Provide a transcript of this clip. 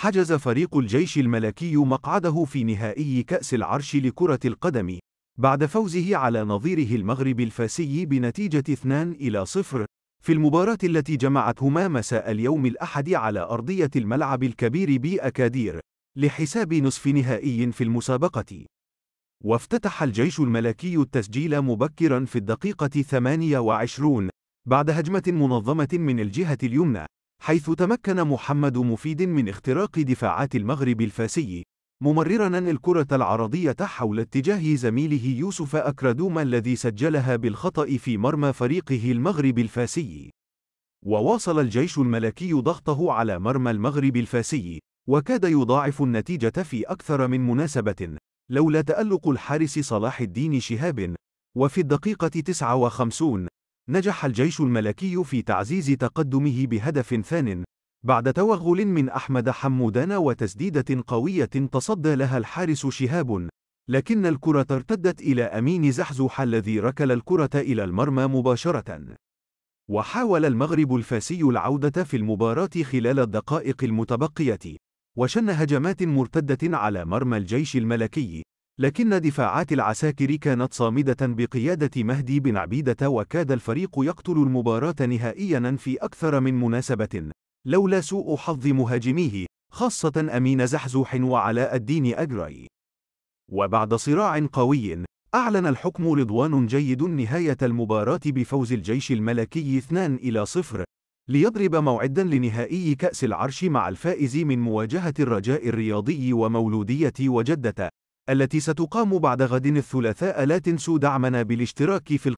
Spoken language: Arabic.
حجز فريق الجيش الملكي مقعده في نهائي كأس العرش لكرة القدم بعد فوزه على نظيره المغرب الفاسي بنتيجة 2 إلى 0 في المباراة التي جمعتهما مساء اليوم الأحد على أرضية الملعب الكبير بأكادير لحساب نصف نهائي في المسابقة. وافتتح الجيش الملكي التسجيل مبكرا في الدقيقة 28 بعد هجمة منظمة من الجهة اليمنى حيث تمكن محمد مفيد من اختراق دفاعات المغرب الفاسي ممررا الكرة العرضية حول اتجاه زميله يوسف أكردوم الذي سجلها بالخطأ في مرمى فريقه المغرب الفاسي. وواصل الجيش الملكي ضغطه على مرمى المغرب الفاسي، وكاد يضاعف النتيجة في أكثر من مناسبة، لولا تألق الحارس صلاح الدين شهاب، وفي الدقيقة 59 نجح الجيش الملكي في تعزيز تقدمه بهدف ثان بعد توغل من أحمد حمودان وتسديدة قوية تصدى لها الحارس شهاب لكن الكرة ارتدت إلى أمين زحزوح الذي ركل الكرة إلى المرمى مباشرة وحاول المغرب الفاسي العودة في المباراة خلال الدقائق المتبقية وشن هجمات مرتدة على مرمى الجيش الملكي لكن دفاعات العساكر كانت صامدة بقيادة مهدي بن عبيدة وكاد الفريق يقتل المباراة نهائيا في أكثر من مناسبة، لولا سوء حظ مهاجميه، خاصة أمين زحزوح وعلاء الدين أجري. وبعد صراع قوي، أعلن الحكم رضوان جيد نهاية المباراة بفوز الجيش الملكي 2 إلى 0 ليضرب موعدا لنهائي كأس العرش مع الفائز من مواجهة الرجاء الرياضي ومولودية وجدة التي ستقام بعد غد الثلاثاء لا تنسوا دعمنا بالاشتراك في